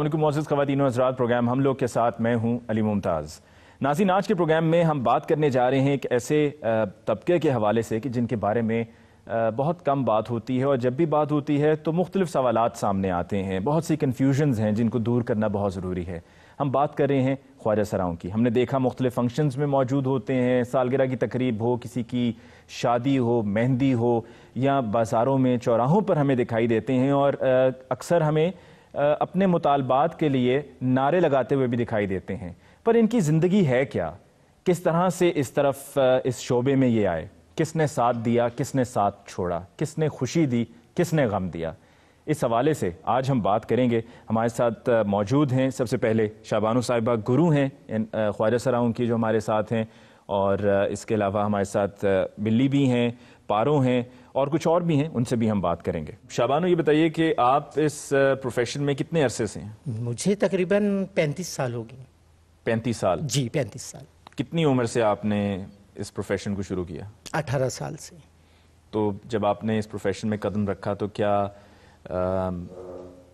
अल्लाम मोज़ ख़वान हजरात प्रोग्राम हम लोग के साथ मैं हूँ अली मुमताज़ नासी आज के प्रोग्राम में हम बात करने जा रहे हैं एक ऐसे तबके के हवाले से कि जिनके बारे में बहुत कम बात होती है और जब भी बात होती है तो मुख्तलि सवाल सामने आते हैं बहुत सी कन्फ्यूजनस हैं जिनको दूर करना बहुत ज़रूरी है हम बात कर रहे हैं ख्वाजा सराओं की हमने देखा मुख्तलिफ फंक्शंस में मौजूद होते हैं सालगिरह की तकरीब हो किसी की शादी हो मेहंदी हो या बाज़ारों में चौराहों पर हमें दिखाई देते हैं और अक्सर हमें अपने मुतालबात के लिए नारे लगाते हुए भी दिखाई देते हैं पर इनकी ज़िंदगी है क्या किस तरह से इस तरफ इस शोबे में ये आए किसने साथ दिया किसने साथ छोड़ा किसने खुशी दी किसने गम दिया इस हवाले से आज हम बात करेंगे हमारे साथ मौजूद हैं सबसे पहले शाबानो साहिबा गुरु हैं इन ख्वाजा सराउन की जो हमारे साथ हैं और इसके अलावा हमारे साथ बिल्ली भी हैं पारो हैं और कुछ और भी हैं उनसे भी हम बात करेंगे शाबानो ये बताइए कि आप इस प्रोफेशन में कितने अरसे से हैं मुझे तकरीबन पैंतीस साल होगी पैंतीस साल जी पैंतीस साल कितनी उम्र से आपने इस प्रोफेशन को शुरू किया अठारह साल से तो जब आपने इस प्रोफेशन में कदम रखा तो क्या आ,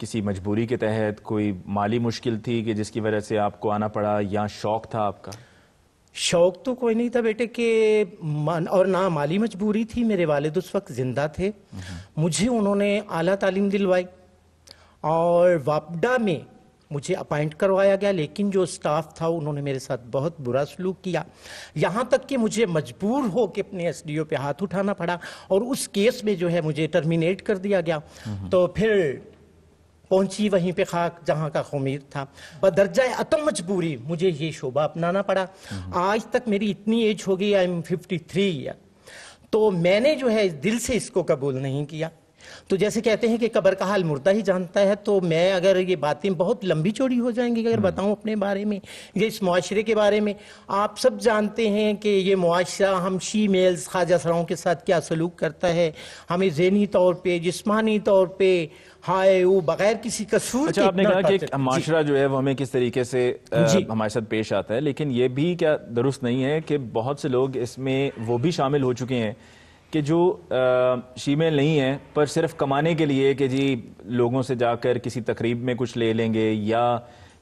किसी मजबूरी के तहत कोई माली मुश्किल थी कि जिसकी वजह से आपको आना पड़ा या शौक था आपका शौक तो कोई नहीं था बेटे के मान और ना माली मजबूरी थी मेरे वालिद उस वक्त ज़िंदा थे मुझे उन्होंने आला तालीम दिलवाई और वापडा में मुझे अपॉइंट करवाया गया लेकिन जो स्टाफ था उन्होंने मेरे साथ बहुत बुरा सलूक किया यहाँ तक कि मुझे मजबूर हो कि अपने एस डी ओ पे हाथ उठाना पड़ा और उस केस में जो है मुझे टर्मिनेट कर दिया गया तो फिर पहुंची वहीं पे खाक जहां का खमीर था बदरजा अतम मजबूरी मुझे ये शोभा अपनाना पड़ा आज तक मेरी इतनी एज हो गई I am fifty three year तो मैंने जो है दिल से इसको कबूल नहीं किया तो जैसे कहते हैं कि कबर का हाल मुर्दा ही जानता है तो मैं अगर ये बातें बहुत लंबी चौड़ी हो जाएंगी अगर हम्म। बताऊं अपने बारे में ये इस माशरे के बारे में आप सब जानते हैं कि ये मुआरा हम शी मेल्स खाजा सराओं के साथ क्या सलूक करता है हमें जहनी तौर पर जिसमानी तौर पर हाय वो बगैर किसी कसूर अच्छा आपने कहा कि माशरा जो है वो हमें किस तरीके से हमारे साथ पेश आता है लेकिन ये भी क्या दुरुस्त नहीं है कि बहुत से लोग इसमें वो भी शामिल हो चुके हैं कि जो शीमेल नहीं है पर सिर्फ कमाने के लिए कि जी लोगों से जाकर किसी तकरीब में कुछ ले लेंगे या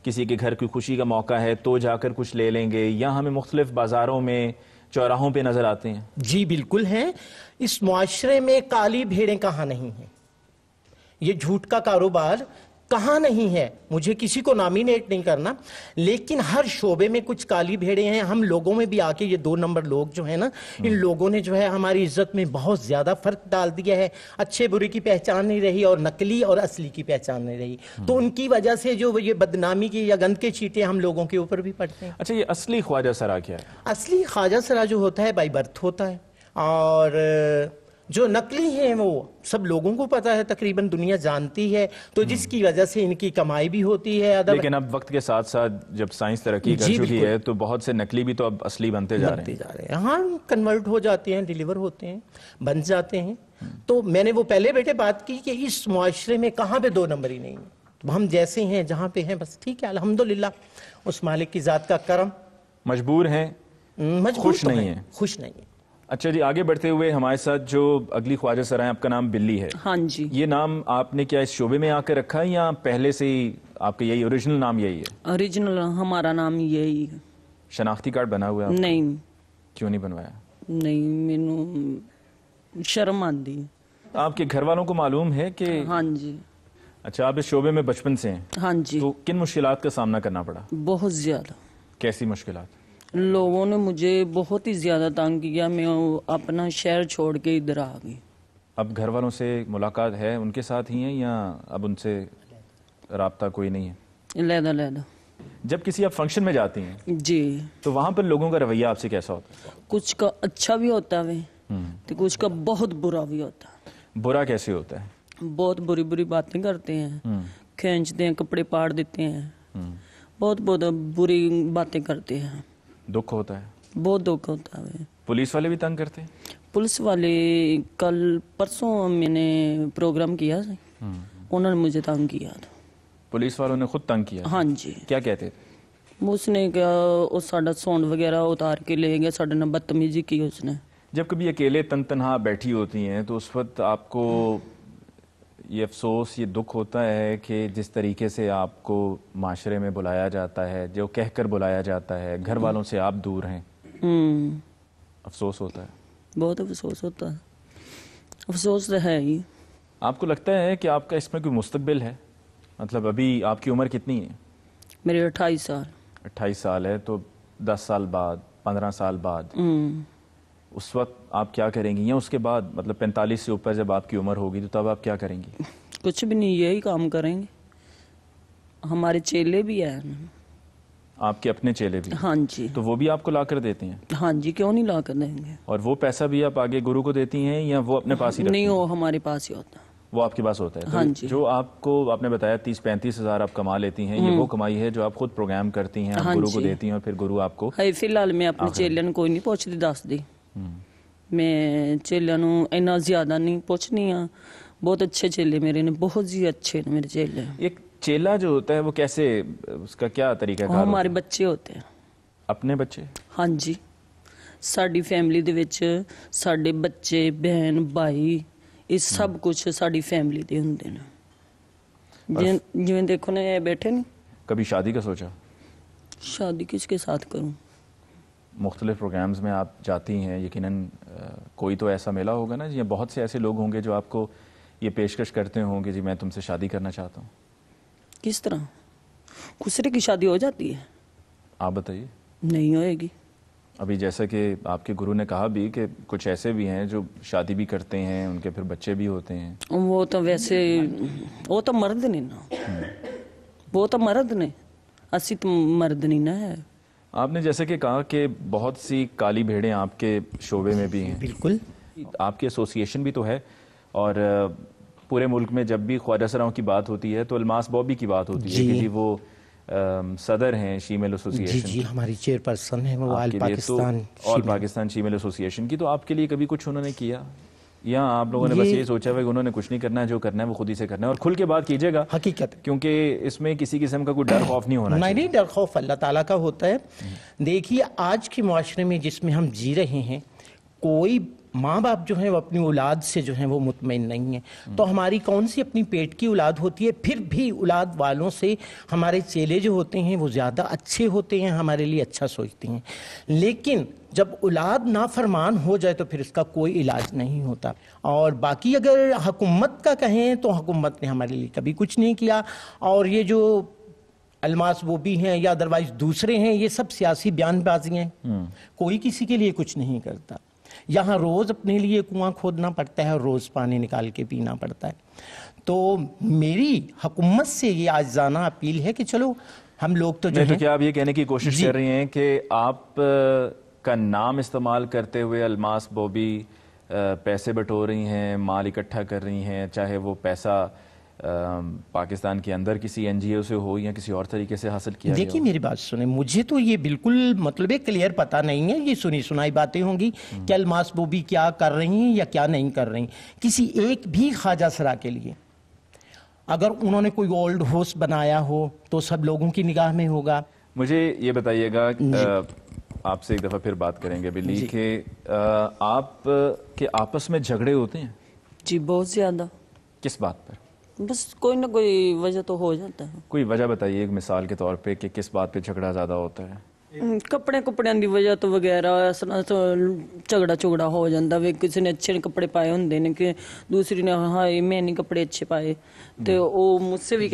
किसी के घर की खुशी का मौका है तो जाकर कुछ ले लेंगे या हमें मुख्तलिफ बाज़ारों में चौराहों पे नज़र आते हैं जी बिल्कुल हैं इस माशरे में काली भेड़ें कहाँ नहीं हैं ये झूठ का कारोबार कहाँ नहीं है मुझे किसी को नॉमिनेट नहीं करना लेकिन हर शोबे में कुछ काली भेड़े हैं हम लोगों में भी आके ये दो नंबर लोग जो है ना इन हम्म। लोगों ने जो है हमारी इज्जत में बहुत ज़्यादा फर्क डाल दिया है अच्छे बुरे की पहचान नहीं रही और नकली और असली की पहचान नहीं रही हम्म। तो उनकी वजह से जो ये बदनामी की या गंद के चीटे हम लोगों के ऊपर भी पड़ते हैं अच्छा ये असली ख्वाजा सरा क्या है असली ख्वाजा सरा जो होता है बाई बर्थ होता है और जो नकली हैं वो सब लोगों को पता है तकरीबन दुनिया जानती है तो हम्म। जिसकी वजह से इनकी कमाई भी होती है अदब लेकिन अब वक्त के साथ साथ जब साइंस तरक्की कर चुकी है तो बहुत से नकली भी तो अब असली बनते जा रहे हैं जा रहे हैं हाँ कन्वर्ट हो जाते हैं डिलीवर होते हैं बन जाते हैं हम्म। तो मैंने वो पहले बेटे बात की कि इस माशरे में कहाँ पे दो नंबर ही नहीं है तो हम जैसे हैं जहाँ पे हैं बस ठीक है अलहमदुल्ला उस मालिक की ज़ात का करम मजबूर हैं हम्म, मजबूर खुश तो नहीं है खुश नहीं है अच्छा जी आगे बढ़ते हुए हमारे साथ जो अगली ख्वाजा सर है आपका नाम बिल्ली है हाँ जी ये नाम आपने क्या इस शोबे में आकर रखा है या पहले से ही आपका यही ओरिजिनल नाम यही है ओरिजिनल हमारा नाम यही है शनाख्ती कार्ड बना हुआ है नहीं क्यों नहीं बनवाया नहीं मैनू शर्म आती आपके घर वालों को मालूम है कि हाँ जी अच्छा आप इस शोबे में बचपन से हैं हाँ जी तो किन मुश्किल का सामना करना पड़ा बहुत ज्यादा कैसी मुश्किल लोगों ने मुझे बहुत ही ज़्यादा तंग किया मैं अपना शहर छोड़ के इधर आ गई अब घर वालों से मुलाकात है उनके साथ ही है या अब उनसे रहा कोई नहीं है लेदा लहदा जब किसी आप फंक्शन में जाती हैं जी तो वहाँ पर लोगों का रवैया आपसे कैसा होता है कुछ का अच्छा भी होता है हम्म। तो कुछ का बहुत बुरा भी होता है बुरा कैसे होता है बहुत बुरी बुरी बातें करते हैं हम्म। खेचते हैं कपड़े पाड़ देते हैं हम्म। बहुत बहुत बुरी बातें करते हैं दुख होता है बहुत दुख होता है पुलिस वाले भी तंग करते हैं पुलिस वाले कल परसों मैंने प्रोग्राम किया हम्म। उन्होंने मुझे तंग किया था पुलिस वालों ने खुद तंग किया हाँ जी क्या कहते थे उसने क्या वो साढ़ा वगैरह उतार के ले गया साढ़े ने बदतमीजी की उसने जब कभी अकेले तन तनहा बैठी होती हैं तो उस वक्त आपको ये अफसोस ये दुख होता है कि जिस तरीके से आपको माशरे में बुलाया जाता है जो कहकर बुलाया जाता है घर वालों से आप दूर हैं हम्म। अफसोस होता है बहुत अफसोस होता है अफसोस तो है ही आपको लगता है कि आपका इसमें कोई मुस्तबिल है मतलब अभी आपकी उम्र कितनी है मेरी अट्ठाईस साल अट्ठाईस साल है तो दस साल बाद पंद्रह साल बाद हम्म। उस वक्त आप क्या करेंगी या उसके बाद मतलब पैंतालीस से ऊपर जब आपकी उम्र होगी तो तब आप क्या करेंगी कुछ भी नहीं यही काम करेंगे हमारे चेले भी हैं आपके अपने चेले भी हाँ जी तो वो भी आपको ला कर देते हैं हाँ जी क्यों नहीं ला कर देंगे और वो पैसा भी आप आगे गुरु को देती हैं या वो अपने पास ही नहीं वो हमारे पास ही होता वो आपके पास होता है तो हाँ जी। तो जो आपको आपने बताया तीस पैंतीस हजार आप कमा लेती हैं ये वो हम्म। कमाई है जो आप खुद प्रोग्राम करती हैं हाँ गुरु को देती हैं और फिर गुरु आपको फिलहाल मैं अपने चेलन को नहीं पहुँचती दस दी मैं चेलियां इन्ना ज्यादा नहीं पूछनी हाँ बहुत अच्छे चेले मेरे ने बहुत ही अच्छे ने मेरे चेले एक चेला जो होता है वो कैसे उसका क्या तरीका है हमारे बच्चे होते हैं अपने बच्चे हाँ जी साड़ी फैमिली दे ਵਿੱਚ बच्चे बहन भाई ये हम्म। सब कुछ साड़ी फैमिली दे होंगे ना ਨੇ ਜਿਵੇਂ ਦੇਖੋ ਨਾ बैठे नहीं कभी शादी का सोचा शादी किसके साथ करूं मुख्तलिफ प्रोग्राम्स में आप जाती हैं यकीन कोई तो ऐसा मेला होगा ना जी बहुत से ऐसे लोग होंगे जो आपको ये पेशकश करते होंगे जी मैं तुमसे शादी करना चाहता हूँ किस तरह खुसरे की शादी हो जाती है आप बताइए नहीं होएगी अभी जैसा कि आपके गुरु ने कहा भी कि कुछ ऐसे भी हैं जो शादी भी करते हैं उनके फिर बच्चे भी होते हैं वो तो वैसे वो तो मर्द नहीं ना हम्म। वो तो मर्द नहीं असली तो मर्द नहीं ना है आपने जैसे कि कहा कि बहुत सी काली भेड़े आपके शोबे में भी हैं बिल्कुल आपकी एसोसिएशन भी तो है और पूरे मुल्क में जब भी ख्वाजा सराओं की बात होती है तो अलमास बॉबी की बात होती है कि वो सदर हैं शीमेल एसोसिएशन जी, जी हमारी चेयरपर्सन है वो तो पाकिस्तान तो, ऑल पाकिस्तान शीमेल एसोसिएशन की तो आपके लिए कभी कुछ उन्होंने किया या आप लोगों ने बस ये सोचा है कि उन्होंने कुछ नहीं करना है जो करना है वो खुद ही से करना है और खुल के बात कीजिएगा हकीकत क्योंकि इसमें किसी किस्म का कोई डर खौफ नहीं होना नहीं नहीं डर खौफ अल्लाह ताला का होता है हम्म। देखिए आज के माशरे में जिसमें हम जी रहे हैं कोई माँ बाप जो है वो अपनी औलाद से जो है वो मुतमिन नहीं है तो हमारी कौन सी अपनी पेट की औलाद होती है फिर भी औलाद वालों से हमारे चेले जो होते हैं वो ज़्यादा अच्छे होते हैं हमारे लिए अच्छा सोचते हैं लेकिन जब औलाद नाफरमान हो जाए तो फिर इसका कोई इलाज नहीं होता और बाकी अगर हकूमत का कहें तो हकूमत ने हमारे लिए कभी कुछ नहीं किया और ये जो अलमास वो भी हैं या अदरवाइज दूसरे हैं ये सब सियासी बयानबाजी हैं हम्म। कोई किसी के लिए कुछ नहीं करता यहाँ रोज़ अपने लिए कुआं खोदना पड़ता है और रोज़ पानी निकाल के पीना पड़ता है तो मेरी हुकूमत से ये आजाना अपील है कि चलो हम लोग तो जो तो क्या आप ये कहने की कोशिश कर रही हैं कि आप का नाम इस्तेमाल करते हुए अलमास बॉबी पैसे बटो रही हैं माल इकट्ठा कर रही हैं चाहे वो पैसा पाकिस्तान के अंदर किसी एनजीओ से हो या किसी और तरीके से हासिल किया देखिए मेरी बात सुने मुझे तो ये बिल्कुल मतलब क्लियर पता नहीं है ये सुनी सुनाई बातें होंगी हम्म। कि अलमास बोबी क्या कर रही हैं या क्या नहीं कर रही किसी एक भी ख्वाजा सरा के लिए अगर उन्होंने कोई ओल्ड होस्ट बनाया हो तो सब लोगों की निगाह में होगा मुझे ये बताइएगा आपसे एक दफ़ा फिर बात करेंगे बिल्ली के आप के आपस में झगड़े होते हैं जी बहुत ज़्यादा किस बात पर बस कोई ना कोई वजह तो हो जाता है कोई वजह बताइए एक मिसाल के तौर पे कि किस बात पे झगड़ा ज़्यादा होता है कपड़े ਕੁਪੜਿਆਂ की वजह तो वगैरह तो झगड़ा झुगड़ा हो जाता वे किसी ने अच्छे ਨੇ ਅੱਛੇ ਕੱਪੜੇ ਪਾਏ ਹੁੰਦੇ ਨੇ ਕਿ ਦੂਸਰੀ ਨੇ ਹਾਏ ਮੈਂ ਨਹੀਂ ਕੱਪੜੇ ਅੱਛੇ ਪਾਏ ਤੇ ਉਹ ਮੁਝਸੇ ਵੀ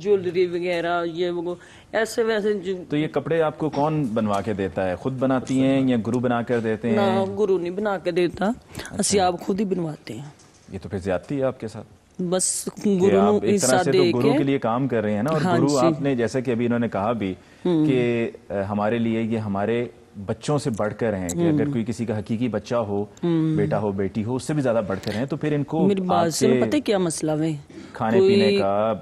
ज्वेलरी वगैरह ये वो ऐसे वैसे तो ये कपड़े आपको कौन बनवा के देता है खुद बनाती हैं या गुरु बना कर देते हैं गुरु नहीं बना के देता अच्छा। अस आप खुद ही बनवाते हैं ये तो फिर ज्यादा है आपके साथ बस गुरु आप तरह से तो गुरु के, लिए काम कर रहे हैं ना और हाँ गुरु आपने जैसा कि अभी इन्होंने कहा भी हम्म। कि हमारे लिए ये हमारे बच्चों से बढ़कर हैं कि अगर हम्म। कोई किसी का हकीकी बच्चा हो हम्म। बेटा हो बेटी हो उससे भी ज्यादा बढ़कर हैं तो फिर इनको पता है क्या मसला है खाने पीने का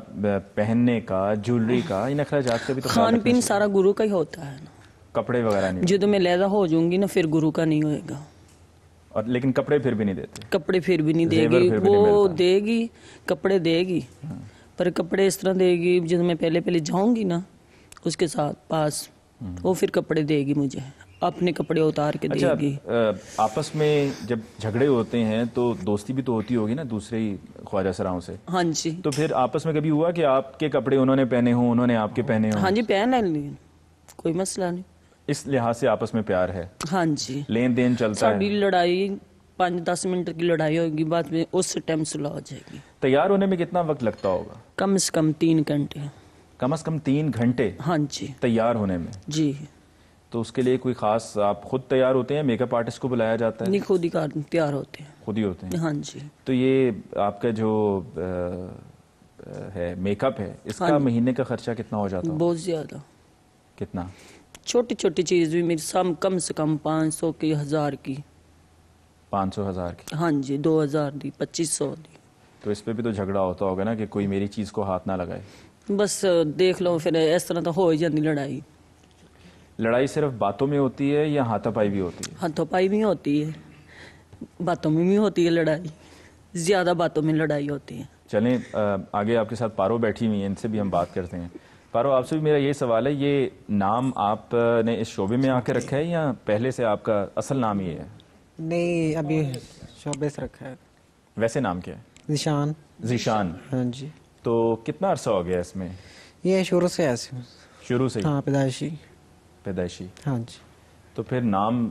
पहनने का ज्वेलरी का इन अखराज का भी तो खान पीन सारा गुरु का ही होता है ना कपड़े वगैरह नहीं जो तो मैं लहदा हो जाऊंगी ना फिर गुरु का नहीं होएगा और लेकिन कपड़े फिर भी नहीं देते कपड़े फिर भी नहीं देगी भी वो नहीं देगी कपड़े देगी हाँ। पर कपड़े इस तरह देगी जब मैं पहले पहले जाऊंगी ना उसके साथ पास हाँ। वो फिर कपड़े देगी मुझे अपने कपड़े उतार के अच्छा, देगी आपस में जब झगड़े होते हैं तो दोस्ती भी तो होती होगी ना दूसरे ही ख्वाजा सराओं से हाँ जी तो फिर आपस में कभी हुआ कि आपके कपड़े उन्होंने पहने हों उन्होंने आपके पहने हों हाँ जी पहन ली कोई मसला नहीं इस लिहाज से आपस में प्यार है हाँ जी लेन देन चलता है लड़ाई पाँच दस मिनट की लड़ाई होगी बाद में उस टाइम सुलह हो जाएगी तैयार होने में कितना वक्त लगता होगा कम से कम तीन घंटे कम से कम तीन घंटे हाँ जी तैयार होने में जी तो उसके लिए कोई खास आप खुद तैयार होते हैं मेकअप आर्टिस्ट को बुलाया जाता है नहीं खुद ही तैयार होते हैं खुद ही होते हैं हाँ जी तो ये आपका जो आ, है मेकअप है इसका हाँ। महीने का खर्चा कितना हो जाता है बहुत ज्यादा कितना छोटी छोटी चीज़ भी मेरी सम कम से कम पाँच सौ की हज़ार की पाँच सौ हज़ार की हाँ जी दो हज़ार दी पच्चीस सौ दी तो इस पर भी तो झगड़ा होता होगा ना कि कोई मेरी चीज़ को हाथ ना लगाए बस देख लो फिर इस तरह तो हो ही जाती लड़ाई लड़ाई सिर्फ बातों में होती है या हाथापाई भी होती है हाथापाई भी होती है बातों में भी होती है लड़ाई ज़्यादा बातों में लड़ाई होती है चलें आगे आपके साथ पारो बैठी हुई है इनसे भी हम बात करते हैं पारो आपसे भी मेरा ये सवाल है ये नाम आपने इस शोबे में आके रखा है या पहले से आपका असल नाम ही है नहीं अभी शोबे से रखा है वैसे नाम क्या है जिशान जिशान हाँ जी तो कितना अरसा हो गया इसमें ये शुरू से ऐसे शुरू से हाँ पैदाइशी पैदाइशी हाँ जी तो फिर नाम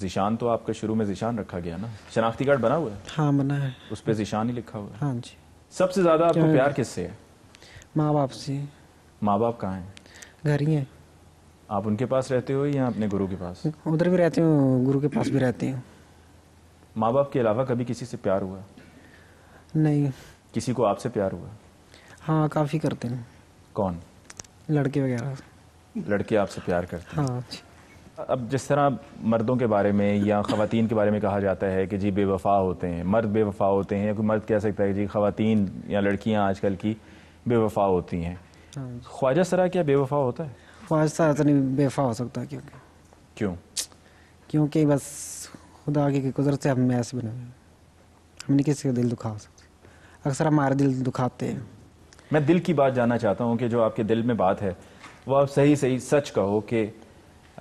जिशान तो आपका शुरू में जिशान रखा गया ना शनाख्ती कार्ड बना हुआ है हाँ बना है उस पर जिशान ही लिखा हुआ है हाँ जी सबसे ज़्यादा आपको प्यार किससे है माँ बाप से माँ बाप कहाँ हैं घर ही हैं आप उनके पास रहते हो या अपने गुरु के पास उधर भी रहते हूँ गुरु के पास भी रहते हूँ माँ बाप के अलावा कभी किसी से प्यार हुआ नहीं किसी को आपसे प्यार हुआ हाँ काफ़ी करते हैं कौन लड़के वगैरह लड़के आपसे प्यार करते हैं हाँ अब जिस तरह मर्दों के बारे में या ख़वातीन के बारे में कहा जाता है कि जी बेवफा होते हैं मर्द बेवफा होते हैं या कोई मर्द कह सकता है कि जी ख़वातीन या लड़कियां आजकल की बेवफा होती हैं हाँ। ख्वाजा सरा क्या बेवफा होता है ख्वाजा सरा तो नहीं बेवफा हो सकता क्योंकि क्यों क्योंकि बस खुदा की कुदरत से हम ऐसे बने हम नहीं किसी का दिल दुखा सकते अक्सर हमारा दिल दुखाते हैं मैं दिल की बात जानना चाहता हूँ कि जो आपके दिल में बात है वो आप सही सही सच कहो कि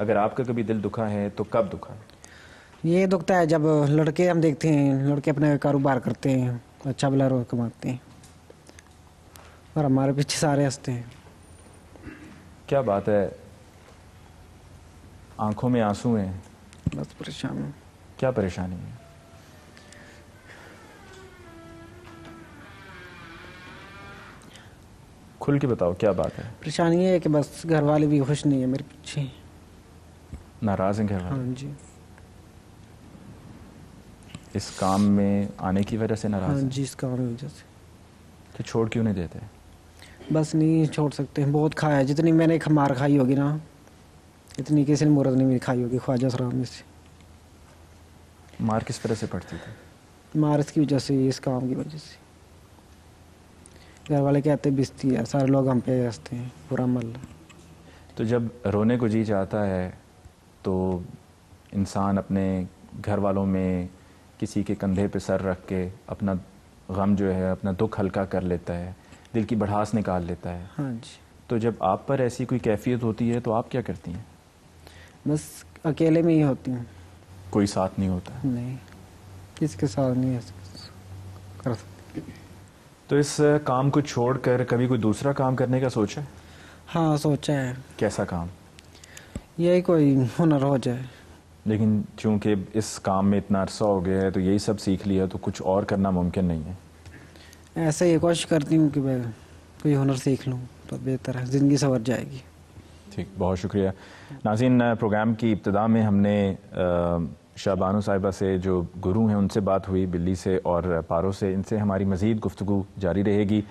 अगर आपका कभी दिल दुखा है तो कब दुखा है ये दुखता है जब लड़के हम देखते हैं लड़के अपने कारोबार करते हैं अच्छा भला रोज कमाते हैं और हमारे पीछे सारे हंसते हैं क्या बात है आंखों में आंसू हैं बस परेशानी क्या परेशानी है खुल के बताओ क्या बात है परेशानी है कि बस घर वाले भी खुश नहीं है मेरे पीछे नाराज हैं घर वाले हाँ जी इस काम में आने की वजह से नाराज हाँ जी इस काम की वजह से तो छोड़ क्यों नहीं देते बस नहीं छोड़ सकते बहुत खाया जितनी मैंने मार खाई होगी ना इतनी किसी ने मुरद नहीं मेरी खाई होगी ख्वाजा सराम में से मार किस तरह से पड़ती थी मार इसकी वजह से इस काम की वजह से घर वाले कहते बिस्ती है सारे लोग हम पे हंसते हैं पूरा मल तो जब रोने को जी चाहता है तो इंसान अपने घर वालों में किसी के कंधे पर सर रख के अपना गम जो है अपना दुख हल्का कर लेता है दिल की बढ़ास निकाल लेता है हाँ जी तो जब आप पर ऐसी कोई कैफियत होती है तो आप क्या करती हैं बस अकेले में ही होती हूँ कोई साथ नहीं होता नहीं किसके साथ नहीं कर तो इस काम को छोड़कर कभी कोई दूसरा काम करने का सोचा है हाँ सोचा है कैसा काम यही कोई हुनर हो जाए लेकिन चूंकि इस काम में इतना अरसा हो गया है तो यही सब सीख लिया तो कुछ और करना मुमकिन नहीं है ऐसा ही कोशिश करती हूँ कि मैं कोई हुनर सीख लूँ तो बेहतर है ज़िंदगी संवर जाएगी ठीक बहुत शुक्रिया नाजीन प्रोग्राम की इब्तदा में हमने शाहबानो साहिबा से जो गुरु हैं उनसे बात हुई बिल्ली से और पारो से इनसे हमारी मज़ीद गुफ्तु जारी रहेगी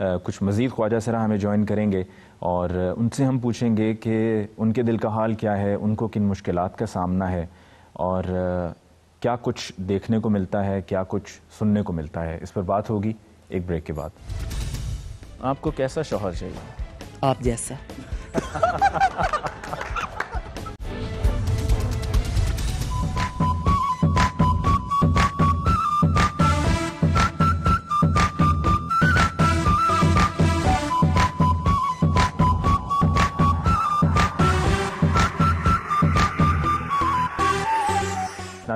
कुछ मज़ीद ख्वाजा सरा हमें ज्वाइन करेंगे और उनसे हम पूछेंगे कि उनके दिल का हाल क्या है उनको किन मुश्किल का सामना है और क्या कुछ देखने को मिलता है क्या कुछ सुनने को मिलता है इस पर बात होगी एक ब्रेक के बाद आपको कैसा शोहर चाहिए आप जैसा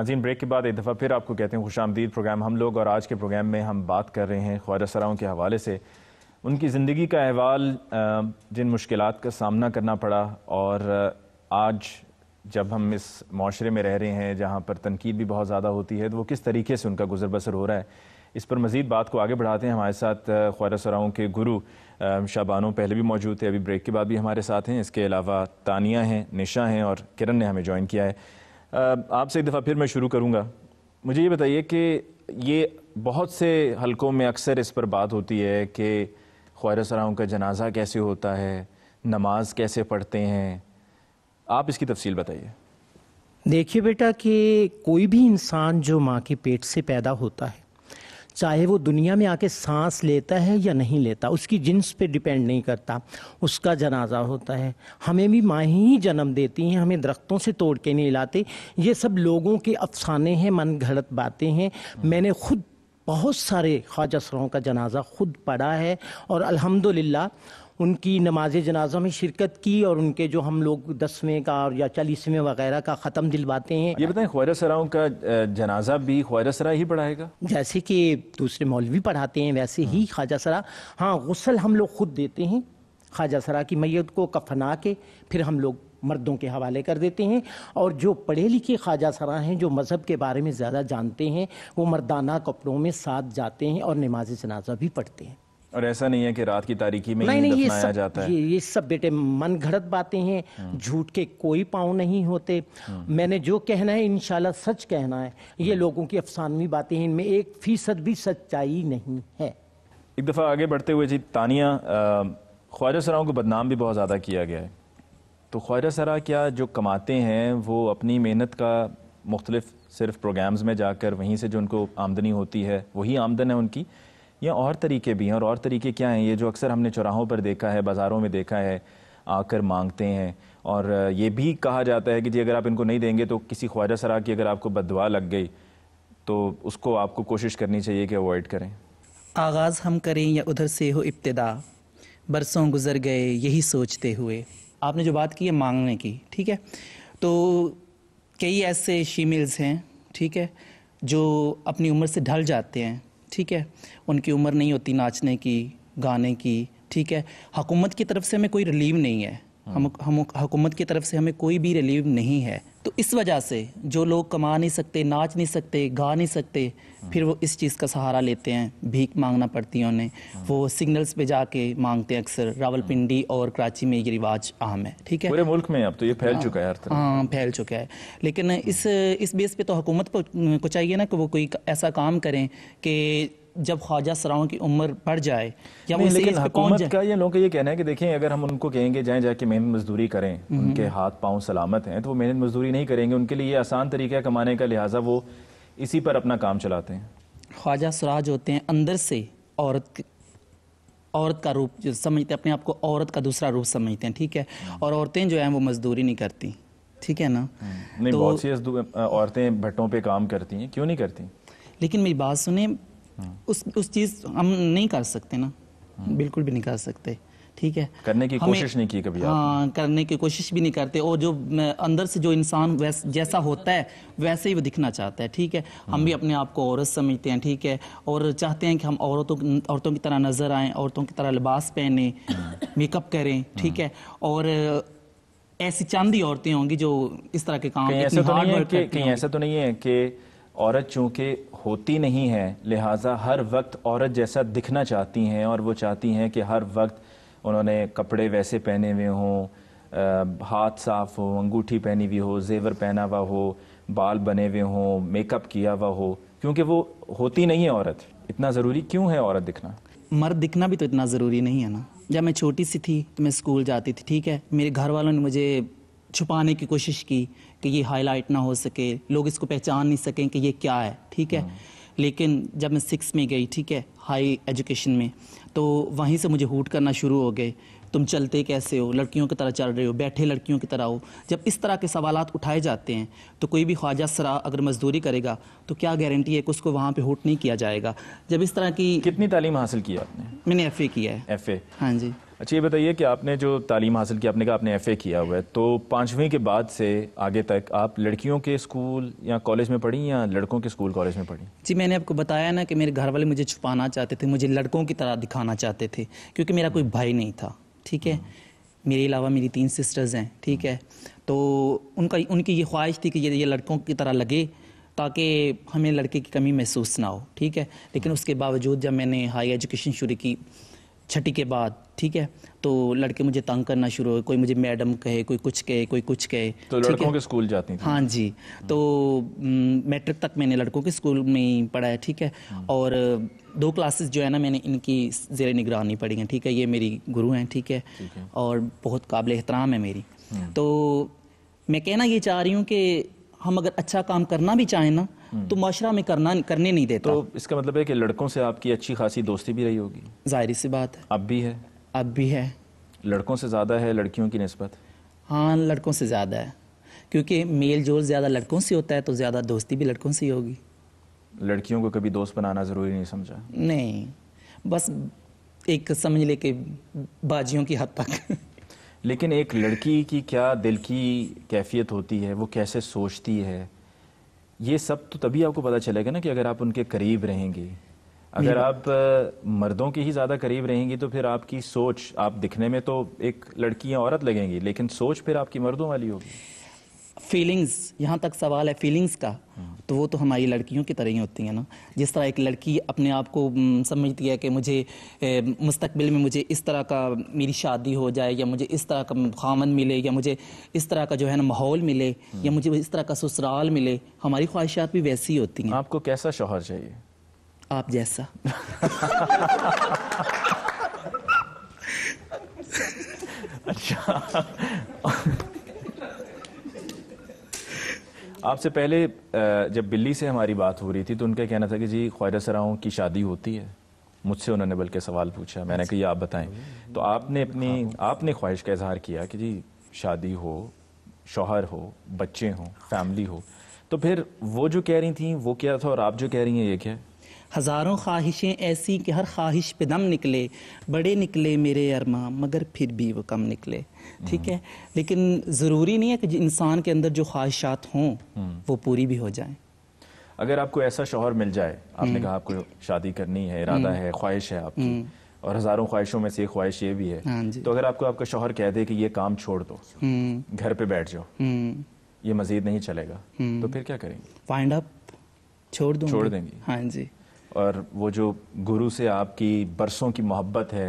नाजीन ब्रेक के बाद एक दफ़ा फिर आपको कहते हैं खुश आमदीद प्रोग्राम हम लोग और आज के प्रोग्राम में हम बात कर रहे हैं ख्वाजा सराओं के हवाले से उनकी ज़िंदगी का अहवाल जिन मुश्किल का सामना करना पड़ा और आज जब हम इस माशरे में रह रहे हैं जहाँ पर तनकीद भी बहुत ज़्यादा होती है तो वो किस तरीके से उनका गुजर बसर हो रहा है इस पर मज़ीद बात को आगे बढ़ाते हैं हमारे साथ ख्वाजा सराओं के गुरु शाबानो पहले भी मौजूद थे अभी ब्रेक के बाद भी हमारे साथ हैं इसके अलावा तानिया हैं निशा हैं और किरण ने हमें ज्वाइन किया है आपसे एक दफ़ा फिर मैं शुरू करूँगा मुझे ये बताइए कि ये बहुत से हलकों में अक्सर इस पर बात होती है कि ख्वार सराओं का जनाजा कैसे होता है नमाज कैसे पढ़ते हैं आप इसकी तफसील बताइए देखिए बेटा कि कोई भी इंसान जो माँ के पेट से पैदा होता है चाहे वो दुनिया में आके सांस लेता है या नहीं लेता उसकी जिन्स पे डिपेंड नहीं करता उसका जनाजा होता है हमें भी माँ ही जन्म देती हैं हमें दरख्तों से तोड़ के नहीं लाते ये सब लोगों के अफसाने हैं मन घड़त बातें हैं मैंने खुद बहुत सारे ख्वाजा सरों का जनाजा खुद पढ़ा है और अल्हम्दुलिल्लाह उनकी नमाज जनाजा में शिरकत की और उनके जो हम लोग दसवें का और या चालीसवें वगैरह का ख़त्म दिलवाते हैं ये बताएं ख्वाजा सराओं का जनाजा भी ख्वाजा सरा ही पढ़ाएगा जैसे कि दूसरे मौलवी पढ़ाते हैं वैसे ही ख्वाजा सरा हाँ, हाँ गसल हम लोग खुद देते हैं ख्वाजा सरा की मैत को कफना के फिर हम लोग मर्दों के हवाले कर देते हैं और जो पढ़े लिखे ख्वाजा सरा हैं जो मज़हब के बारे में ज़्यादा जानते हैं वो मर्दाना कपड़ों में साथ जाते हैं और नमाज जनाजा भी पढ़ते हैं और ऐसा नहीं है कि रात की तारीखी में नहीं, नहीं, ये सब, जाता है ये, ये सब बेटे मन घड़त बातें हैं झूठ के कोई पाँव नहीं होते मैंने जो कहना है इनशाला सच कहना है ये लोगों की अफसानवी बातें हैं इनमें एक फीसद भी सच्चाई नहीं है एक दफ़ा आगे बढ़ते हुए जी तानिया ख्वाजा सराओं को बदनाम भी बहुत ज़्यादा किया गया है तो ख्वाजा सरा क्या जो कमाते हैं वो अपनी मेहनत का मुख्तलिफ सिर्फ प्रोग्राम्स में जाकर वहीं से जो उनको आमदनी होती है वही आमदन है उनकी या और तरीके भी हैं और और तरीके क्या हैं ये जो अक्सर हमने चौराहों पर देखा है बाज़ारों में देखा है आकर मांगते हैं और ये भी कहा जाता है कि जी अगर आप इनको नहीं देंगे तो किसी ख्वाजा सरा की अगर आपको बदवा लग गई तो उसको आपको कोशिश करनी चाहिए कि अवॉइड करें आगाज़ हम करें या उधर से हो इब्तदा बरसों गुजर गए यही सोचते हुए आपने जो बात की है मांगने की ठीक है तो कई ऐसे शीमिल्स हैं ठीक है जो अपनी उम्र से ढल जाते हैं ठीक है उनकी उम्र नहीं होती नाचने की गाने की ठीक है हकूमत की तरफ से हमें कोई रिलीव नहीं है हाँ। हम हम हुकूमत की तरफ से हमें कोई भी रिलीव नहीं है तो इस वजह से जो लोग कमा नहीं सकते नाच नहीं सकते गा नहीं सकते फिर वो इस चीज़ का सहारा लेते हैं भीख मांगना पड़ती है उन्हें हाँ। वो सिग्नल्स पे जाके मांगते हैं अक्सर रावलपिंडी हाँ। और कराची में ये रिवाज आम है ठीक है पूरे मुल्क में अब तो ये फैल हाँ। चुका है हाँ फैल चुका है लेकिन इस इस बेस पे तो हुकूमत को चाहिए ना कि वो कोई ऐसा काम करें कि जब ख्वाजा सराओं की उम्र बढ़ जाए या वो लेकिन हुकूमत का ये लोगों का ये कहना है कि देखें अगर हम उनको कहेंगे जाए जाके मेहनत मजदूरी करें हम्म। उनके हाथ पांव सलामत हैं तो वो मेहनत मजदूरी नहीं करेंगे उनके लिए ये आसान तरीका है कमाने का लिहाजा वो इसी पर अपना काम चलाते हैं ख्वाजा सराज होते हैं अंदर से औरत औरत का रूप जो समझते हैं अपने आप को औरत का दूसरा रूप समझते हैं ठीक है हम्म। और औरतें जो हैं वो मजदूरी नहीं करती ठीक है ना हम्म। नहीं तो, बहुत सी औरतें भट्टों पे काम करती हैं क्यों नहीं करती लेकिन मेरी बात सुने हम्म। उस उस चीज़ हम नहीं कर सकते ना बिल्कुल भी नहीं कर सकते ठीक है करने की कोशिश नहीं की कभी हाँ करने की कोशिश भी नहीं करते और जो अंदर से जो इंसान जैसा होता है वैसे ही वो दिखना चाहता है ठीक है हम भी हम्म। अपने आप को औरत समझते हैं ठीक है और चाहते हैं कि हम औरतों औरतों की तरह नज़र आए औरतों की तरह लिबास पहने हम्म। मेकअप करें ठीक है और ऐसी चांदी औरतें होंगी जो इस तरह के काम कहीं तो ऐसा तो नहीं है कि औरत चूंकि होती नहीं है लिहाजा हर वक्त औरत जैसा दिखना चाहती हैं और वो चाहती हैं कि हर वक्त उन्होंने कपड़े वैसे पहने हुए हों हाथ साफ हो अंगूठी पहनी हुई हो जेवर पहना हुआ हो बाल बने हुए हों मेकअप किया हुआ हो क्योंकि वो होती नहीं है औरत इतना ज़रूरी क्यों है औरत दिखना मर्द दिखना भी तो इतना ज़रूरी नहीं है ना जब मैं छोटी सी थी तो मैं स्कूल जाती थी ठीक है मेरे घर वालों ने मुझे छुपाने की कोशिश की कि ये हाईलाइट ना हो सके लोग इसको पहचान नहीं सकें कि ये क्या है ठीक है हाँ। लेकिन जब मैं सिक्स में गई ठीक है हाई एजुकेशन में तो वहीं से मुझे हूट करना शुरू हो गए तुम चलते कैसे हो लड़कियों की तरह चल रहे हो बैठे लड़कियों की तरह हो जब इस तरह के सवाल उठाए जाते हैं तो कोई भी ख्वाजा सरा अगर मजदूरी करेगा तो क्या गारंटी है कि उसको वहाँ पर होट नहीं किया जाएगा जब इस तरह की कितनी तालीम हासिल की आपने मैंने एफ़ किया है एफ़ ए हाँ जी अच्छा ये बताइए कि आपने जो तालीम हासिल की आपने कहा आपने एफ़ किया हुआ है तो पाँचवीं के बाद से आगे तक आप लड़कियों के स्कूल या कॉलेज में पढ़ी या लड़कों के स्कूल कॉलेज में पढ़ी जी मैंने आपको बताया ना कि मेरे घर वाले मुझे छुपाना चाहते थे मुझे लड़कों की तरह दिखाना चाहते थे क्योंकि मेरा कोई भाई नहीं था ठीक है मेरे अलावा मेरी तीन सिस्टर्स हैं ठीक है तो उनका उनकी ये ख्वाहिश थी कि ये ये लड़कों की तरह लगे ताकि हमें लड़के की कमी महसूस ना हो ठीक है लेकिन उसके बावजूद जब मैंने हाई एजुकेशन शुरू की छठी के बाद ठीक है तो लड़के मुझे तंग करना शुरू हो कोई मुझे मैडम कहे कोई कुछ कहे कोई कुछ कहे तो लड़कों के स्कूल जाती थी हाँ जी हम्म। तो हम्म, मैट्रिक तक मैंने लड़कों के स्कूल में ही पढ़ाया ठीक है हम्म। और दो क्लासेस जो है ना मैंने इनकी जेर निगरानी पढ़ी हैं ठीक है ये मेरी गुरु हैं ठीक है और बहुत काबिल एहतराम है मेरी तो मैं कहना ये चाह रही हूँ कि हम अगर अच्छा काम करना भी चाहें ना हम्म। तो माशरा में करना करने नहीं देता तो इसका मतलब है कि लड़कों से आपकी अच्छी खासी दोस्ती भी रही होगी जाहिर सी बात है अब भी है अब भी है लड़कों से ज़्यादा है लड़कियों की नस्बत हाँ लड़कों से ज़्यादा है क्योंकि मेल जोल ज़्यादा लड़कों से होता है तो ज़्यादा दोस्ती भी लड़कों से होगी लड़कियों को कभी दोस्त बनाना ज़रूरी नहीं समझा नहीं बस एक समझ ले कि बाजियों की हद तक लेकिन एक लड़की की क्या दिल की कैफियत होती है वो कैसे सोचती है ये सब तो तभी आपको पता चलेगा ना कि अगर आप उनके करीब रहेंगे अगर आप मर्दों के ही ज़्यादा करीब रहेंगी तो फिर आपकी सोच आप दिखने में तो एक लड़की या औरत लगेंगी लेकिन सोच फिर आपकी मर्दों वाली होगी फीलिंग्स यहाँ तक सवाल है फीलिंग्स का तो वो तो हमारी लड़कियों की तरह ही होती हैं ना जिस तरह एक लड़की अपने आप को समझती है कि मुझे मुस्तकबिल में मुझे इस तरह का मेरी शादी हो जाए या मुझे इस तरह का खामन मिले या मुझे इस तरह का जो है ना माहौल मिले या मुझे इस तरह का ससुराल मिले हमारी ख्वाहिशात भी वैसी होती हैं आपको कैसा शोहर चाहिए आप जैसा अच्छा आपसे पहले जब बिल्ली से हमारी बात हो रही थी तो उनका कहना था कि जी ख्वाजा सराओं की शादी होती है मुझसे उन्होंने बल्कि सवाल पूछा मैंने कहा आप बताएं तो आपने अपनी आपने ख्वाहिश का इजहार किया कि जी शादी हो शोहर हो बच्चे हों फैमिली हो तो फिर वो जो कह रही थी वो क्या था और आप जो कह रही हैं ये क्या हज़ारों ख्वाहिशें ऐसी कि हर ख्वाहिश पे दम निकले बड़े निकले मेरे अरमा मगर फिर भी वो कम निकले ठीक है लेकिन ज़रूरी नहीं है कि इंसान के अंदर जो ख्वाहिशात हों हम्म। वो पूरी भी हो जाए अगर आपको ऐसा शोहर मिल जाए आपने हम्म। कहा आपको शादी करनी है इरादा हम्म। है ख्वाहिश है आपकी और हजारों ख्वाहिशों में से एक ख्वाहिश ये भी है हाँ तो अगर आपको आपका शोहर कह दे कि ये काम छोड़ दो घर पे बैठ जाओ ये मजीद नहीं चलेगा तो फिर क्या करेंगे फाइंड अप छोड़ दूंगी छोड़ देंगे हाँ जी और वो जो गुरु से आपकी बरसों की मोहब्बत है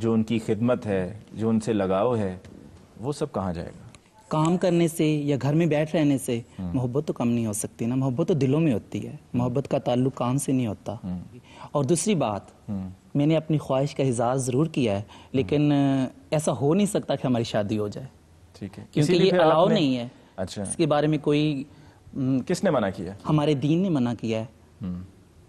जो उनकी खिदमत है जो उनसे लगाव है वो सब कहाँ जाएगा काम करने से या घर में बैठ रहने से हम्म। मोहब्बत तो कम नहीं हो सकती ना मोहब्बत तो दिलों में होती है हम्म। मोहब्बत का ताल्लुक काम से नहीं होता हम्म। और दूसरी बात मैंने अपनी ख्वाहिश का इजहार ज़रूर किया है लेकिन ऐसा हो नहीं सकता कि हमारी शादी हो जाए ठीक है क्योंकि ये अलाउ नहीं है अच्छा इसके बारे में कोई किसने मना किया हमारे दीन ने मना किया है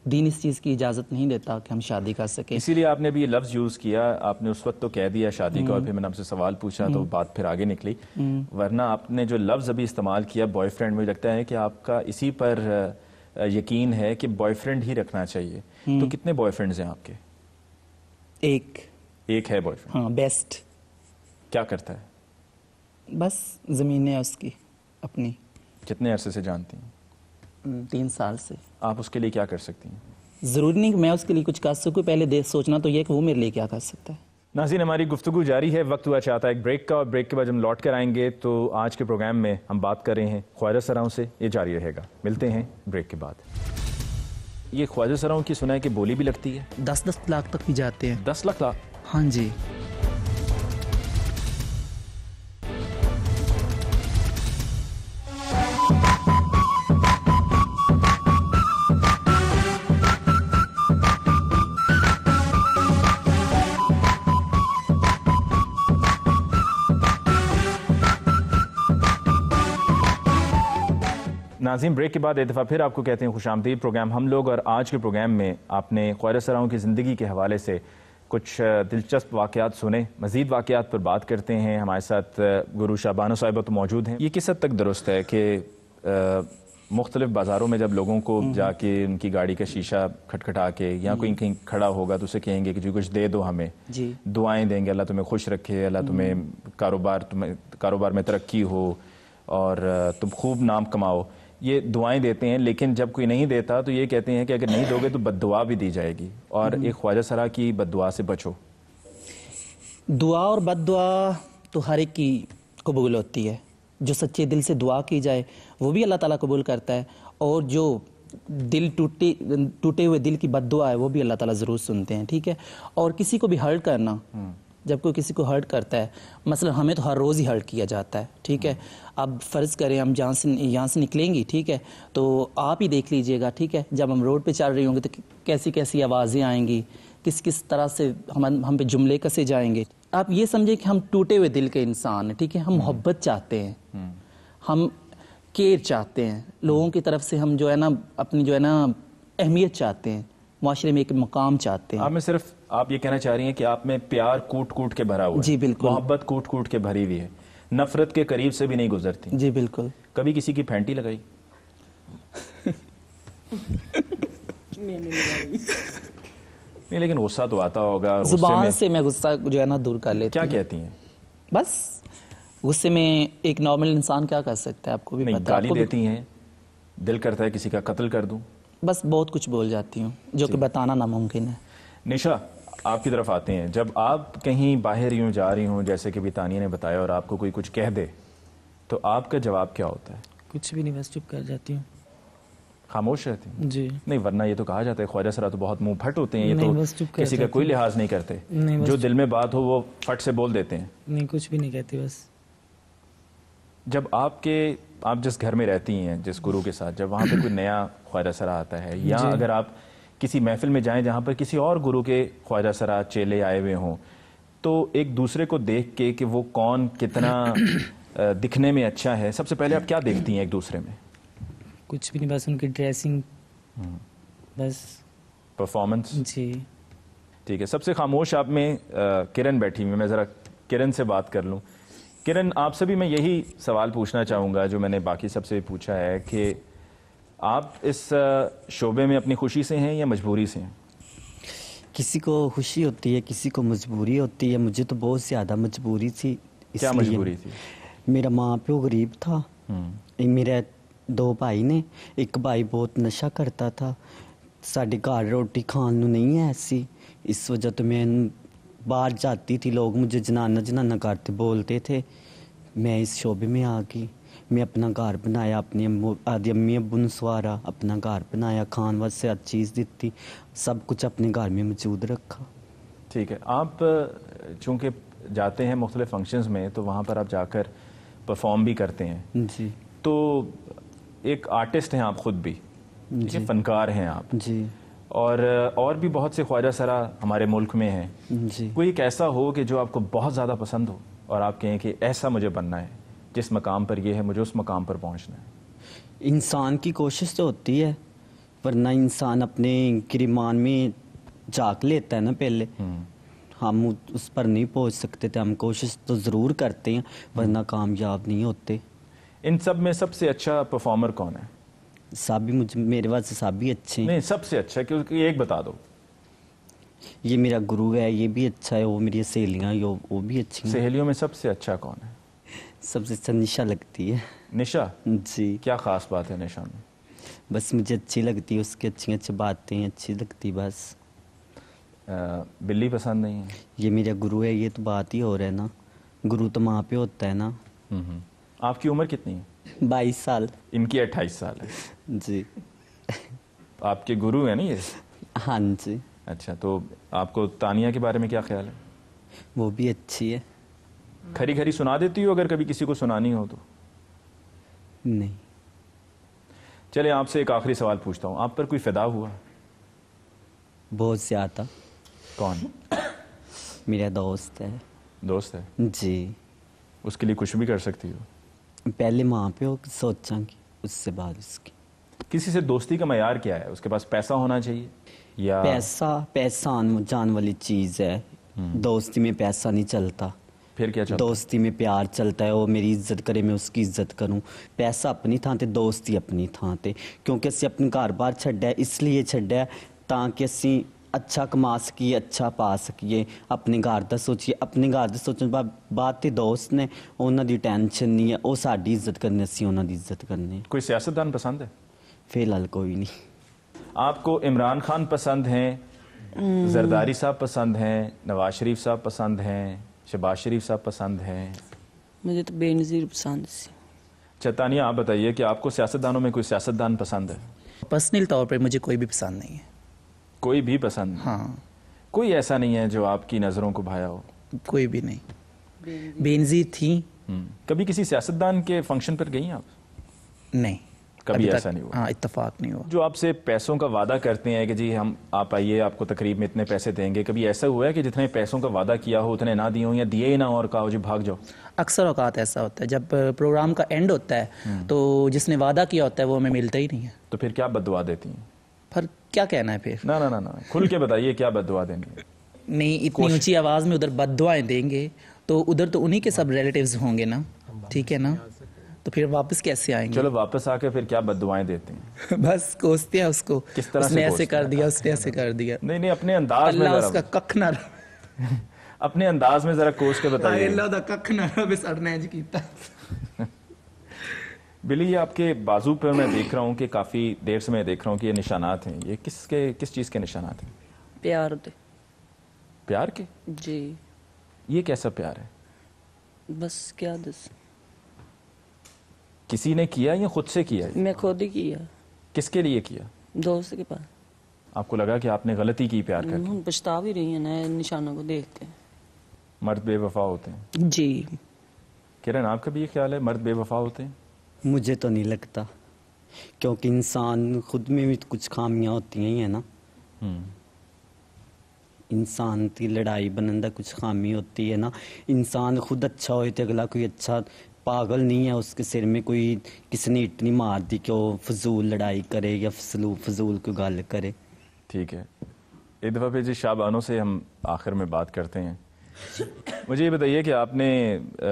दीन इस चीज़ की इजाज़त नहीं देता कि हम शादी कर सकें इसीलिए आपने भी ये लफ्ज़ यूज़ किया आपने उस वक्त तो कह दिया शादी का और हम्म। फिर मैंने आपसे सवाल पूछा तो हम्म। बात फिर आगे निकली हम्म। वरना आपने जो लफ्ज़ अभी इस्तेमाल किया बॉयफ्रेंड मुझे लगता है कि आपका इसी पर यकीन है कि बॉयफ्रेंड ही रखना चाहिए तो कितने बॉयफ्रेंड्स हैं आपके एक एक है बॉयफ्रेंड हाँ बेस्ट क्या करता है बस ज़मीन है उसकी अपनी कितने अरसे से जानती हैं तीन साल से आप उसके लिए क्या कर सकती हैं ज़रूरी नहीं कि मैं उसके लिए कुछ कर सकूँ पहले देख सोचना तो यह कि वो मेरे लिए क्या कर सकता है नाजीन हमारी गुफ्तु जारी है वक्त हुआ चाहता है एक ब्रेक का और ब्रेक के बाद हम लौट कर आएंगे तो आज के प्रोग्राम में हम बात कर रहे हैं ख्वाजा सराओं से ये जारी रहेगा मिलते हैं ब्रेक के बाद ये ख्वाजा सराओं की सुना है कि बोली भी लगती है दस दस लाख तक भी जाते हैं दस लाख लाख हाँ जी नाजिम ब्रेक के बाद एक दफ़ा फिर आपको कहते हैं खुश आमदी प्रोग्राम हम लोग और आज के प्रोग्राम में आपने ख्वार सराओं की ज़िंदगी के हवाले से कुछ दिलचस्प वाक़ात सुने मज़ीद वाक़ात पर बात करते हैं हमारे साथ गुरु शाहबानो साहिबा तो मौजूद हैं ये किस हद तक दुरुस्त है कि मुख्तलिफ बाज़ारों में जब लोगों को हम्म। जाके उनकी गाड़ी का शीशा खटखटा के या कोई हम्म। कहीं खड़ा होगा तो उसे कहेंगे कि जी कुछ दे दो हमें जी दुआएं देंगे अल्लाह तुम्हें खुश रखे अल्लाह हम्म। तुम्हें कारोबार तुम्हें कारोबार में तरक्की हो और तुम खूब नाम कमाओ ये दुआएं देते हैं लेकिन जब कोई नहीं देता तो ये कहते हैं कि अगर नहीं दोगे तो बददुआ भी दी जाएगी और हम्म। एक ख्वाजा सरा की बददुआ से बचो दुआ और बददुआ तो हर एक की कबूल होती है जो सच्चे दिल से दुआ की जाए वो भी अल्लाह ताला कबूल करता है और जो दिल टूटे टूटे हुए दिल की बददुआ है वो भी अल्लाह ताला ज़रूर सुनते हैं ठीक है और किसी को भी हर्ट करना हम्म। जब कोई किसी को हर्ट करता है मसलन मतलब हमें तो हर रोज़ ही हर्ट किया जाता है ठीक है अब फ़र्ज़ करें हम यहाँ से यहाँ से निकलेंगी ठीक है तो आप ही देख लीजिएगा ठीक है जब हम रोड पे चल रहे होंगे तो कैसी कैसी आवाज़ें आएंगी किस किस तरह से हम हम पे जुमले कसे जाएंगे आप ये समझें कि हम टूटे हुए दिल के इंसान हैं ठीक है हम हम्म। मोहब्बत चाहते हैं हम्म। हम केयर चाहते हैं लोगों की तरफ से हम जो है ना अपनी जो है ना अहमियत चाहते हैं माशरे में एक मकाम चाहते हैं हमें सिर्फ आप ये कहना चाह रही हैं कि आप में प्यार कूट कूट के भरा हुआ जी बिल्कुल मोहब्बत कूट कूट के भरी हुई है नफरत के करीब से भी नहीं गुजरती जी बिल्कुल कभी किसी की फैंटी लगाई नहीं लेकिन गुस्सा तो आता होगा जुबान से मैं गुस्सा जो है ना दूर कर लेती क्या कहती हैं बस गुस्से में एक नॉर्मल इंसान क्या कर सकता है आपको भी पता गाली देती हैं दिल करता है किसी का कत्ल कर दूं बस बहुत कुछ बोल जाती हूँ जो कि बताना नामुमकिन है निशा आपकी तरफ आते हैं जब आप कहीं बाहर यूं जा रही हों जैसे कि बितानिया ने बताया और आपको कोई कुछ कह दे तो आपका जवाब क्या होता है कुछ भी नहीं बस चुप कर जाती हूँ खामोश रहती हूँ जी नहीं वरना ये तो कहा जाता है ख्वाजा सरा तो बहुत मुंह फट होते हैं ये तो किसी का कोई लिहाज नहीं करते नहीं, जो दिल में बात हो वो फट से बोल देते हैं नहीं कुछ भी नहीं कहते बस जब आपके आप जिस घर में रहती हैं जिस गुरु के साथ जब वहाँ पे कोई नया ख्वाजा सरा आता है या अगर आप किसी महफिल में जाएं जहाँ पर किसी और गुरु के ख्वाजा सरा चेले आए हुए हों तो एक दूसरे को देख के कि वो कौन कितना दिखने में अच्छा है सबसे पहले आप क्या देखती हैं एक दूसरे में कुछ भी नहीं बस उनकी ड्रेसिंग हम्म। बस परफॉर्मेंस जी ठीक है सबसे खामोश आप में किरण बैठी हुई मैं ज़रा किरण से बात कर लूँ किरण आपसे भी मैं यही सवाल पूछना चाहूँगा जो मैंने बाकी सबसे पूछा है कि आप इस शोबे में अपनी खुशी से हैं या मजबूरी से हैं किसी को खुशी होती है किसी को मजबूरी होती है मुझे तो बहुत ज़्यादा मजबूरी थी क्या मजबूरी थी मेरा माँ प्यो गरीब था हम्म। मेरे दो भाई ने एक भाई बहुत नशा करता था साढ़े घर रोटी खान नहीं है ऐसी इस वजह तो मैं बाहर जाती थी लोग मुझे जनाना जनाना करते बोलते थे मैं इस शोबे में आ गई मैं अपना घर बनाया अपनी आदि अम्मी अबू ने सवारा अपना घर बनाया खान वास्ते हर चीज़ दी सब कुछ अपने घर में मौजूद रखा ठीक है आप चूँकि जाते हैं मुख्तलिफ फंक्शंस में तो वहाँ पर आप जाकर परफॉर्म भी करते हैं जी तो एक आर्टिस्ट हैं आप ख़ुद भी जी फनकार हैं आप जी और और भी बहुत से ख्वाजा सरा हमारे मुल्क में हैं जी कोई एक ऐसा हो कि जो आपको बहुत ज़्यादा पसंद हो और आप कहें कि ऐसा मुझे बनना है जिस मकाम पर ये है मुझे उस मकाम पर पहुँचना है इंसान की कोशिश तो होती है वरना इंसान अपने गिरमान में झाँक लेता है ना पहले हम्म। हम उस पर नहीं पहुंच सकते थे हम कोशिश तो ज़रूर करते हैं वरना हम्म। कामयाब नहीं होते इन सब में सबसे अच्छा परफॉर्मर कौन है साबी मुझे मेरे पास तो साबी अच्छे हैं नहीं सबसे अच्छा क्योंकि एक बता दो ये मेरा गुरु है ये भी अच्छा है वो मेरी सहेलियाँ वो भी अच्छी सहेलियों में सबसे अच्छा कौन है सबसे अच्छा निशा लगती है निशा जी क्या ख़ास बात है निशा में बस मुझे अच्छी लगती है उसकी अच्छी अच्छी बातें अच्छी लगती बस आ, बिल्ली पसंद नहीं है ये मेरा गुरु है ये तो बात ही हो रहा है ना गुरु तो वहाँ पे होता है ना हम्म, हम्म। आपकी उम्र कितनी है बाईस साल इनकी अट्ठाईस साल है जी आपके गुरु है ना ये हाँ जी अच्छा तो आपको तानिया के बारे में क्या ख्याल है वो भी अच्छी है खरी खरी सुना देती हो अगर कभी किसी को सुनानी हो तो नहीं चले आपसे एक आखिरी सवाल पूछता हूँ आप पर कोई फिदा हुआ बहुत ज्यादा कौन मेरा दोस्त है दोस्त है जी उसके लिए कुछ भी कर सकती हो पहले माँ पे सोचा कि उससे बाद उसकी किसी से दोस्ती का मैार क्या है उसके पास पैसा होना चाहिए या पैसा पैसा जान वाली चीज़ है हम्म। दोस्ती में पैसा नहीं चलता फिर क्या चलता? दोस्ती में प्यार चलता है वो मेरी इज्जत करे मैं उसकी इज्जत करूँ पैसा अपनी ਥਾਂ दोस्ती अपनी ਆਪਣੀ क्योंकि असं अपने घर बार ਘਰ इसलिए ਛੱਡਿਆ ਇਸ असी अच्छा कमा सकी अच्छा पा सकी अपने घर का सोचिए अपने घर के सोच बाद बाद तो दोस्त ने उन्होंने टेंशन नहीं है वो साड़ी इज्जत करने असं उन्होंने इज्जत करने कोई सियासतदान पसंद है फिलहाल कोई नहीं आपको इमरान खान पसंद हैं हम्म। जरदारी साहब पसंद हैं नवाज शरीफ साहब पसंद हैं शबाज शरीफ साहब पसंद हैं मुझे तो बेनज़ीर पसंद है चतानिया अच्छा, आप बताइए कि आपको सियासतदानों में कोई सियासतदान पसंद है पर्सनल तौर पर मुझे कोई भी पसंद नहीं है कोई भी पसंद हाँ कोई ऐसा नहीं है जो आपकी नज़रों को भाया हो कोई भी नहीं बेनजीर थी हम्म। कभी किसी सियासतदान के फंक्शन पर गई आप नहीं कभी ऐसा नहीं हुआ हाँ इतफाक नहीं हुआ जो आपसे पैसों का वादा करते हैं कि जी हम आप आइए आपको तकरीब में इतने पैसे देंगे कभी ऐसा हुआ है कि जितने पैसों का वादा किया हो उतने ना दिए हो या दिए ही ना हो और कहा जी भाग जाओ अक्सर अवकात ऐसा होता है जब प्रोग्राम का एंड होता है हम्म। तो जिसने वादा किया होता है वो हमें मिलता ही नहीं है तो फिर क्या बदवा देती हैं फिर क्या कहना है फिर ना ना ना ना खुल के बताइए क्या बदवा देंगे नहीं इतनी ऊंची आवाज़ में उधर बदवाएं देंगे तो उधर तो उन्हीं के सब रिलेटिव्स होंगे ना ठीक है ना तो फिर वापस कैसे आएंगे चलो वापस आके फिर क्या बदवाएं देते हैं बस कोसते हैं उसको किस तरह उसने से ऐसे कर दिया उसने ऐसे कर दिया नहीं नहीं अपने अंदाज में उसका कख ना अपने अंदाज में जरा कोस के बताइए अल्लाह का कख ना रब सरनेज कीता बिली ये आपके बाजू पर मैं देख रहा हूँ कि काफ़ी देर से मैं देख रहा हूँ कि ये निशानात हैं ये किसके किस चीज़ के निशानात हैं प्यार दे प्यार के जी ये कैसा प्यार है बस क्या दस किसी ने किया या खुद से किया मैं खुद ही किया किसके लिए किया दोस्त के पास आपको लगा कि आपने गलती की प्यार करके हम्म, पछता भी रही है ना निशानों को देख के मर्द बेवफा होते हैं जी किरण आपका भी ये ख्याल है मर्द बेवफा होते हैं मुझे तो नहीं लगता क्योंकि इंसान खुद में भी तो कुछ खामियां होती हैं है ना हम्म। इंसान की लड़ाई बनने कुछ खामी होती है ना इंसान खुद अच्छा होए तो अगला कोई अच्छा पागल नहीं है उसके सिर में कोई किसी ने इतनी मार दी कि वो फजूल लड़ाई करे या फसलू फजूल को गल करे ठीक है एक दफ़ा फिर जी शाहबानों से हम आखिर में बात करते हैं मुझे ये बताइए कि आपने आ,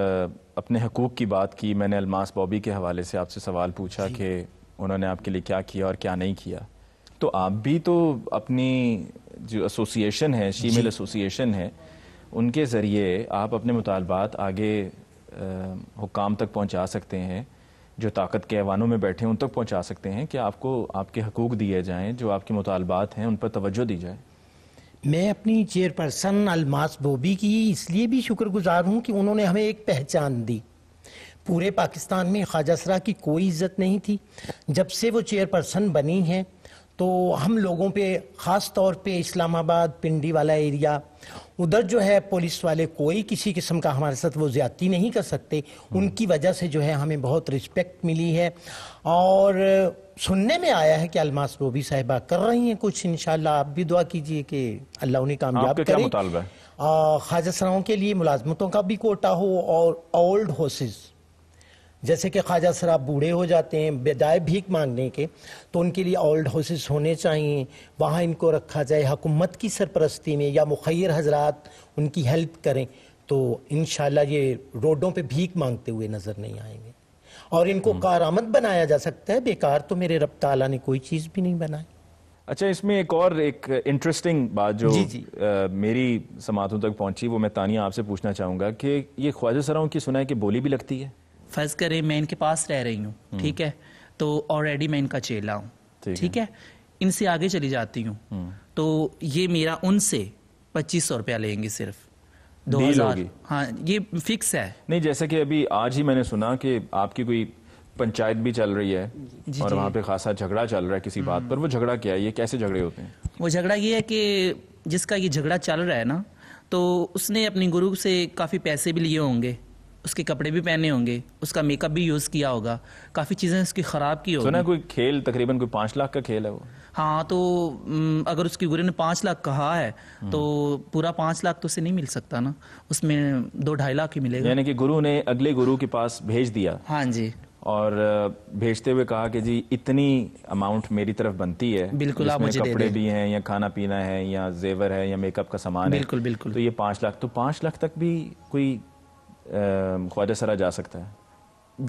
अपने हकूक़ की बात की मैंने अलमास बॉबी के हवाले से आपसे सवाल पूछा कि उन्होंने आपके लिए क्या किया और क्या नहीं किया तो आप भी तो अपनी जो एसोसिएशन है शीमेल एसोसिएशन है उनके ज़रिए आप अपने मुतालबात आगे हुकाम तक पहुँचा सकते हैं जो ताकत के ऐवानों में बैठे हैं उन तक पहुँचा सकते हैं कि आपको आपके हकूक दिए जाएँ जो आपके मुतालबात हैं उन पर तवज्जो दी जाए मैं अपनी चेयरपर्सन अलमास बोबी की इसलिए भी शुक्रगुजार हूँ कि उन्होंने हमें एक पहचान दी पूरे पाकिस्तान में ख्वाजा सरा की कोई इज्जत नहीं थी जब से वो चेयरपर्सन बनी हैं तो हम लोगों पे ख़ास तौर पे इस्लामाबाद पिंडी वाला एरिया उधर जो है पुलिस वाले कोई किसी किस्म का हमारे साथ वो ज़्यादती नहीं कर सकते हम्म। उनकी वजह से जो है हमें बहुत रिस्पेक्ट मिली है और सुनने में आया है कि अलमास रोबी साहिबा कर रही हैं कुछ इन आप भी दुआ कीजिए कि अल्लाह उन्हें कामयाब करे ख्वाजा सराओं के लिए मुलाजमतों का भी कोटा हो और ओल्ड होसेज़ जैसे कि ख्वाजा सर आप बूढ़े हो जाते हैं बेदाय भीख मांगने के तो उनके लिए ओल्ड हाउसेस होने चाहिए वहाँ इनको रखा जाए हुकूमत की सरपरस्ती में या मुखिर हजरात उनकी हेल्प करें तो इन ये रोडों पर भीख मांगते हुए नज़र नहीं आएंगे और इनको हम्म। कारामद बनाया जा सकता है बेकार तो मेरे रब ताला ने कोई चीज़ भी नहीं बनाई अच्छा इसमें एक और एक इंटरेस्टिंग बात जो जी जी। आ, मेरी समातों तक पहुंची वो मैं तानिया आपसे पूछना चाहूँगा कि ये ख्वाजा सराओं की सुना है कि बोली भी लगती है फर्ज करें मैं इनके पास रह रही हूँ हम्म। ठीक है तो ऑलरेडी मैं इनका चेला हूँ ठीक है, है? इनसे आगे चली जाती हूँ हम्म। तो ये मेरा उनसे पच्चीस सौ रुपया लेंगे सिर्फ दो हजार हाँ ये फिक्स है नहीं जैसे कि अभी आज ही मैंने सुना कि आपकी कोई पंचायत भी चल रही है जी, और वहाँ पे खासा झगड़ा चल रहा है किसी बात हम्म। पर वो झगड़ा क्या है ये कैसे झगड़े होते हैं वो झगड़ा ये है कि जिसका ये झगड़ा चल रहा है ना तो उसने अपने गुरु से काफ़ी पैसे भी लिए होंगे उसके कपड़े भी पहने होंगे उसका मेकअप भी यूज़ किया होगा काफ़ी चीज़ें उसकी ख़राब की होगी सुना कोई खेल तकरीबन कोई पाँच लाख का खेल है वो हाँ तो अगर उसकी गुरे ने पाँच लाख कहा है हम्म। तो पूरा पाँच लाख तो उसे नहीं मिल सकता ना उसमें दो ढाई लाख ही मिलेगा यानी कि गुरु ने अगले गुरु के पास भेज दिया हाँ जी और भेजते हुए कहा कि जी इतनी अमाउंट मेरी तरफ बनती है बिल्कुल आप मुझे कपड़े दे दे। भी हैं या खाना पीना है या जेवर है या मेकअप का सामान है बिल्कुल बिल्कुल तो ये पाँच लाख तो पाँच लाख तक भी कोई ख्वाजा सरा जा सकता है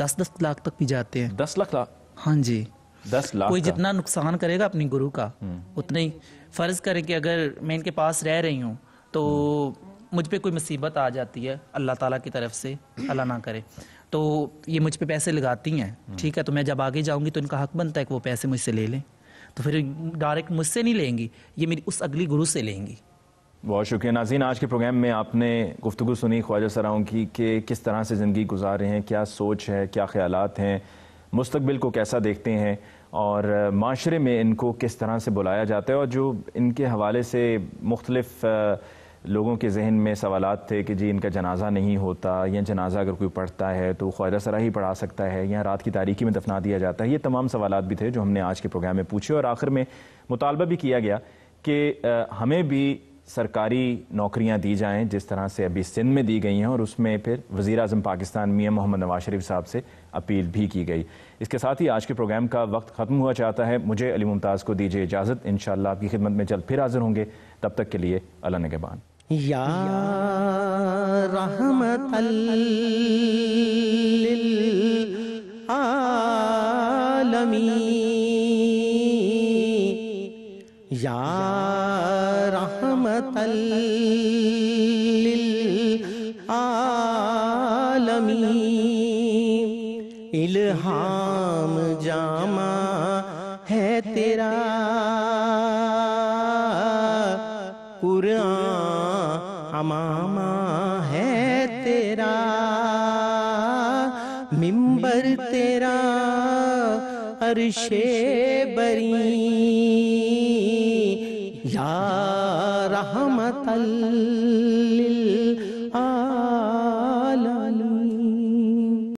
दस दस लाख तक भी जाते हैं दस लाख लाख हाँ जी दस लाख कोई जितना नुकसान करेगा अपने गुरु का हम्म। उतना ही फ़र्ज़ करें कि अगर मैं इनके पास रह रही हूँ तो मुझ पर कोई मुसीबत आ जाती है अल्लाह ताला की तरफ से अल्लाह ना करे तो ये मुझ पे पैसे लगाती हैं हम्म। ठीक है तो मैं जब आगे जाऊँगी तो इनका हक बनता है कि वो पैसे मुझसे ले लें तो फिर डायरेक्ट मुझसे नहीं लेंगी ये मेरी उस अगली गुरु से लेंगी बहुत शुक्रिया नाजीन आज के प्रोग्राम में आपने गुफ्तु सुनी ख्वाजा सराओं की कि किस तरह से ज़िंदगी गुजार रहे हैं क्या सोच है क्या ख्याल हैं मुस्तबिल को कैसा देखते हैं और माशरे में इनको किस तरह से बुलाया जाता है और जो इनके हवाले से मुख्तलफ़ लोगों के जहन में सवाल थे कि जी इनका जनाजा नहीं होता या जनाजा अगर कोई पढ़ता है तो ख्वाजा सरा ही पढ़ा सकता है या रात की तारीखी में दफना दिया जाता है ये तमाम सवाल भी थे जो हमने आज के प्रोग्राम में पूछे और आखिर में मुतालबा भी किया गया कि हमें भी सरकारी नौकरियां दी जाएं जिस तरह से अभी सिंध में दी गई हैं और उसमें फिर वज़ी अजम पाकिस्तान मियाँ मोहम्मद नवाज शरीफ साहब से अपील भी की गई इसके साथ ही आज के प्रोग्राम का वक्त ख़त्म हुआ चाहता है मुझे अली मुमताज़ को दीजिए इजाज़त इन आपकी खिदमत में जल्द फिर हाजिर होंगे तब तक के लिए अल्लाह नगबान या आलमी इल्हाम जामा है तेरा कुरान अमामा है तेरा मिंबर तेरा अरशे बरी या وسلم